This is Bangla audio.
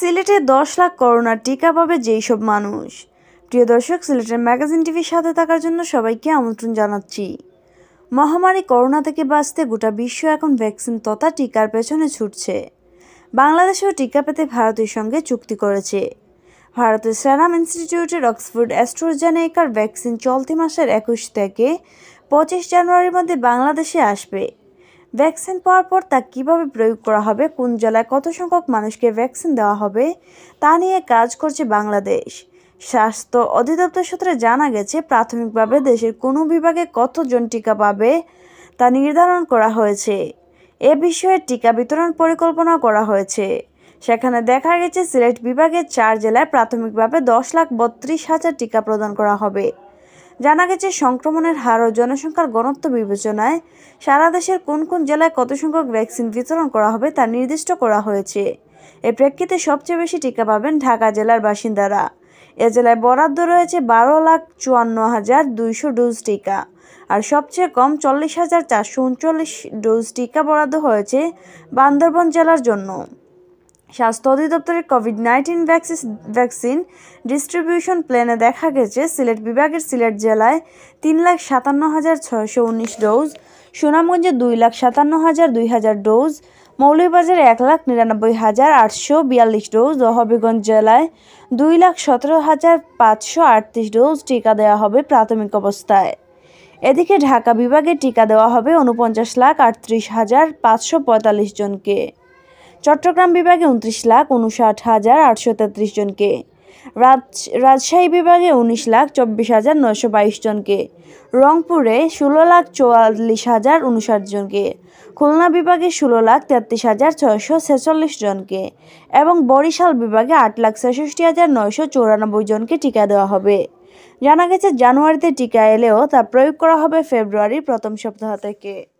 সিলেটে দশ লাখ করোনার টিকা পাবে যেই সব মানুষ প্রিয় দর্শক সিলেটের ম্যাগাজিন টিভির সাথে থাকার জন্য সবাইকে আমন্ত্রণ জানাচ্ছি মহামারী করোনা থেকে বাঁচতে গোটা বিশ্ব এখন ভ্যাকসিন তথা টিকার পেছনে ছুটছে বাংলাদেশেও টিকা পেতে ভারতের সঙ্গে চুক্তি করেছে ভারতের স্যারাম ইনস্টিটিউটের অক্সফোর্ড অ্যাস্ট্রোজেনেকার ভ্যাকসিন চলতি মাসের একুশ থেকে পঁচিশ জানুয়ারির মধ্যে বাংলাদেশে আসবে ভ্যাকসিন পাওয়ার পর তা কীভাবে প্রয়োগ করা হবে কোন জেলায় কত সংখ্যক মানুষকে ভ্যাকসিন দেওয়া হবে তা নিয়ে কাজ করছে বাংলাদেশ স্বাস্থ্য অধিদপ্তর সূত্রে জানা গেছে প্রাথমিকভাবে দেশের কোনো বিভাগে কতজন টিকা পাবে তা নির্ধারণ করা হয়েছে এ বিষয়ে টিকা বিতরণ পরিকল্পনা করা হয়েছে সেখানে দেখা গেছে সিলেট বিভাগের চার জেলায় প্রাথমিকভাবে দশ লাখ বত্রিশ হাজার টিকা প্রদান করা হবে জানা গেছে সংক্রমণের হার ও জনসংখ্যার গণত্ব বিবেচনায় সারা দেশের কোন কোন জেলায় কত সংখ্যক ভ্যাকসিন বিতরণ করা হবে তা নির্দিষ্ট করা হয়েছে এ প্রেক্ষিতে সবচেয়ে বেশি টিকা পাবেন ঢাকা জেলার বাসিন্দারা এ জেলায় বরাদ্দ রয়েছে বারো লাখ চুয়ান্ন হাজার দুইশো ডোজ টিকা আর সবচেয়ে কম চল্লিশ হাজার চারশো উনচল্লিশ ডোজ টিকা বরাদ্দ হয়েছে বান্দরবন জেলার জন্য স্বাস্থ্য অধিদপ্তরের COVID nineteen vaccines vaccine distribution প্ল্যানে দেখা গেছে সিলেট বিভাগের সিলেট জেলায় তিন লাখ সাতান্ন হাজার ছয়শো উনিশ ডোজ সুনামগঞ্জে দুই লাখ সাতান্ন হাজার দুই হাজার ডোজ মৌলভীবাজারে এক লাখ নিরানব্বই হাজার আটশো বিয়াল্লিশ ডোজ ও হবিগঞ্জ জেলায় দুই লাখ সতেরো হাজার পাঁচশো আটত্রিশ ডোজ টিকা দেওয়া হবে প্রাথমিক অবস্থায় এদিকে ঢাকা বিভাগে টিকা দেওয়া হবে উনপঞ্চাশ লাখ আটত্রিশ হাজার পাঁচশো পঁয়তাল্লিশ জনকে চট্টগ্রাম বিভাগে উনত্রিশ লাখ উনষাট হাজার আটশো তেত্রিশ জনকে রাজশাহী বিভাগে উনিশ লাখ চব্বিশ হাজার নয়শো বাইশ জনকে রংপুরে ষোলো লাখ চুয়াল্লিশ হাজার উনষাট জনকে খুলনা বিভাগে ষোলো লাখ তেত্রিশ হাজার ছয়শো ছেচল্লিশ জনকে এবং বরিশাল বিভাগে আট লাখ ছেষট্টি হাজার নয়শো চৌরানব্বই জনকে টিকা দেওয়া হবে জানা গেছে জানুয়ারিতে টিকা এলেও তা প্রয়োগ করা হবে ফেব্রুয়ারির প্রথম সপ্তাহ থেকে